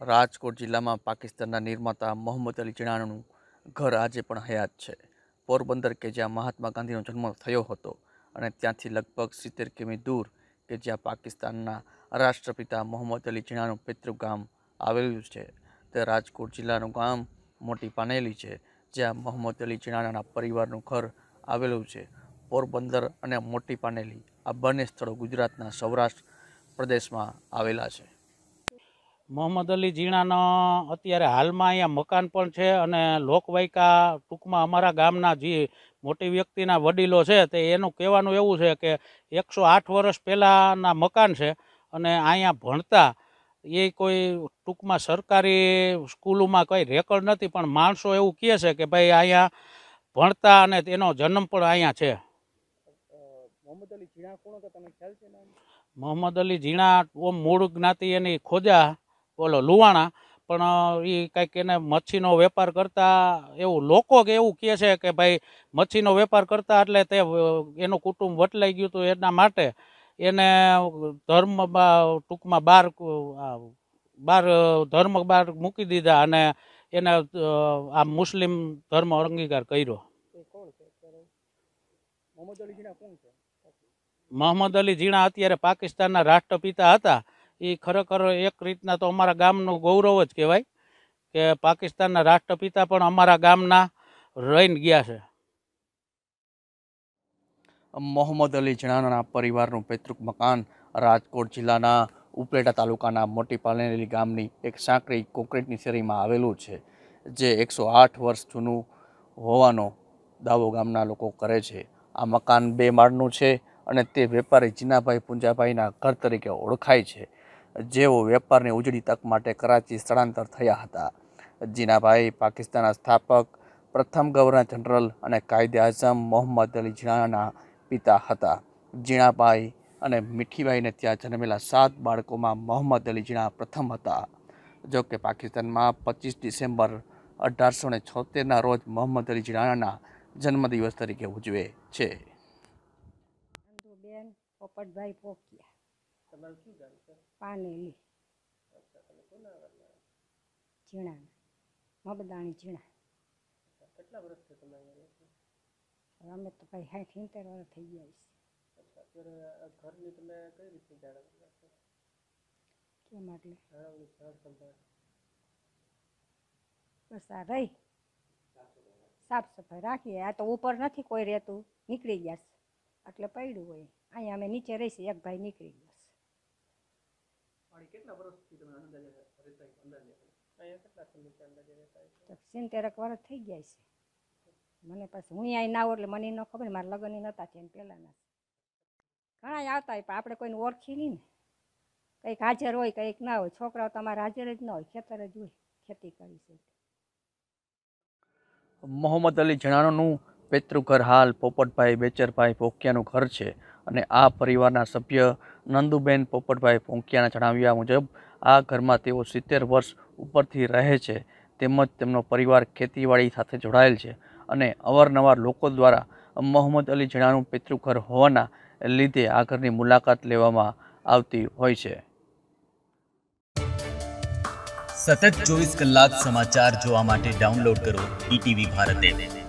રાજકોટ જિલ્લામાં પાકિસ્તાનના નિર્માતા મોહમ્મદ અલી ઝીણાનું ઘર આજે પણ હયાત છે પોરબંદર કે જ્યાં મહાત્મા ગાંધીનો જન્મ થયો હતો અને ત્યાંથી લગભગ સિત્તેર કિમી દૂર કે જ્યાં પાકિસ્તાનના રાષ્ટ્રપિતા મોહમ્મદ અલી જીણાનું પિતૃ ગામ આવેલું છે તે રાજકોટ જિલ્લાનું ગામ મોટી પાનેલી છે જ્યાં મોહમ્મદ અલી ઝીણાના પરિવારનું ઘર આવેલું છે પોરબંદર અને મોટી પાનેલી આ બંને સ્થળો ગુજરાતના સૌરાષ્ટ્ર પ્રદેશમાં આવેલા છે મોહમ્મદ અલી જીણાનો અત્યારે હાલમાં અહીંયા મકાન પણ છે અને લોકવાયકા ટૂંકમાં અમારા ગામના જે મોટી વ્યક્તિના વડીલો છે તે એનું કહેવાનું એવું છે કે એકસો આઠ વર્ષ પહેલાંના મકાન છે અને અહીંયા ભણતા એ કોઈ ટૂંકમાં સરકારી સ્કૂલોમાં કંઈ રેકોર્ડ નથી પણ માણસો એવું કહે છે કે ભાઈ અહીંયા ભણતા અને તેનો જન્મ પણ અહીંયા છે મોહમ્મદ અલી ઝીણા ઓમ મૂળ જ્ઞાતિ એની ખોજા ઓલો લુવાણા પણ એ કંઈક એને મચ્છીનો વેપાર કરતા એવું લોકો કે એવું કહે છે કે ભાઈ મચ્છીનો વેપાર કરતા એટલે તે એનું કુટુંબ વટલાઈ ગયું હતું એના માટે એને ધર્મ ટૂંકમાં બાર બાર ધર્મ બાર મૂકી દીધા અને એને આ મુસ્લિમ ધર્મ અંગીકાર કર્યો મોહમ્મદ અલી ઝીણા અત્યારે પાકિસ્તાનના રાષ્ટ્રપિતા હતા એ ખરેખર એક રીતના તો અમારા ગામનું ગૌરવ જ કહેવાય કે પાકિસ્તાનના રાષ્ટ્રપિતા પણ અમારા ગામના રહીને ગયા છે મોહમ્મદ અલી જણાના પરિવારનું પૈતૃક મકાન રાજકોટ જિલ્લાના ઉપલેટા તાલુકાના મોટી પાલેલી ગામની એક સાંકડી કોન્ક્રીટની શેરીમાં આવેલું છે જે એકસો આઠ વર્ષ જૂનું હોવાનો દાવો ગામના લોકો કરે છે આ મકાન બે માળનું છે અને તે વેપારી જીનાભાઈ પુંજાભાઈના ઘર તરીકે ઓળખાય છે જેઓ વેપારની ઉજળી તક માટે કરાચી સ્થળાંતર થયા હતા જીનાભાઈ પાકિસ્તાનના સ્થાપક પ્રથમ ગવર્નર જનરલ અને કાયદે આઝમ મોહમ્મદ અલી જીણાના પિતા હતા જીણાભાઈ અને મીઠીભાઈને ત્યાં જન્મેલા સાત બાળકોમાં મોહમ્મદ અલી જીણા પ્રથમ હતા જો કે પાકિસ્તાનમાં પચીસ ડિસેમ્બર અઢારસો ને છોતેરના રોજ મોહમ્મદ અલી જીણાના જન્મદિવસ તરીકે ઉજવે છે પોપટભાઈ પોકિયા તમારું શું ગામ છે પાનેલી અચ્છા તમે કોના ગામના ઝીણાના મબદાણી ઝીણા કેટલા વર્ષથી તમે અહીંયા છો અમે તો ભાઈ સાઠ સિત્તેર વર્ષ થઈ ગયા છે અચ્છા અત્યારે ઘરની તમે કઈ રીતે જાળવણી રાખો કેમ એટલે જાળવણી સરળ સંભાળ બસ આ રહી સાફ સફાઈ રાખીએ આ તો ઉપર નથી કોઈ રહેતું નીકળી ગયા છે એટલે પડ્યું હોય અહીંયા અમે નીચે રહીશું એક ભાઈ નીકળી ગયા મને પાછું હું અહીં ના એટલે મને ન ખબર મારા લગ્ન નહોતા થયા ને ઘણા આવતા હોય પણ આપણે કોઈને ઓળખી નહીં ને કંઈક હાજર હોય કંઈક ના હોય છોકરાઓ તમારા હાજર જ ના હોય ખેતર જ હોય ખેતી કરી શકે મોહમ્મદ અલી જણાણોનું ઘર હાલ પોપટભાઈ બેચરભાઈ પોકિયાનું ઘર છે અને આ પરિવારના સભ્ય નંદુબેન પોપટભાઈ ફોંકિયાના જણાવ્યા મુજબ આ ઘરમાં તેઓ સિત્તેર વર્ષ ઉપરથી રહે છે તેમજ તેમનો પરિવાર ખેતીવાડી સાથે જોડાયેલ છે અને અવારનવાર લોકો દ્વારા મોહમ્મદ અલી જણાનું પિતૃઘર હોવાના લીધે આ ઘરની મુલાકાત લેવામાં આવતી હોય છે સતત ચોવીસ કલાક સમાચાર જોવા માટે ડાઉનલોડ કરો ઈટીવી ભારત એપ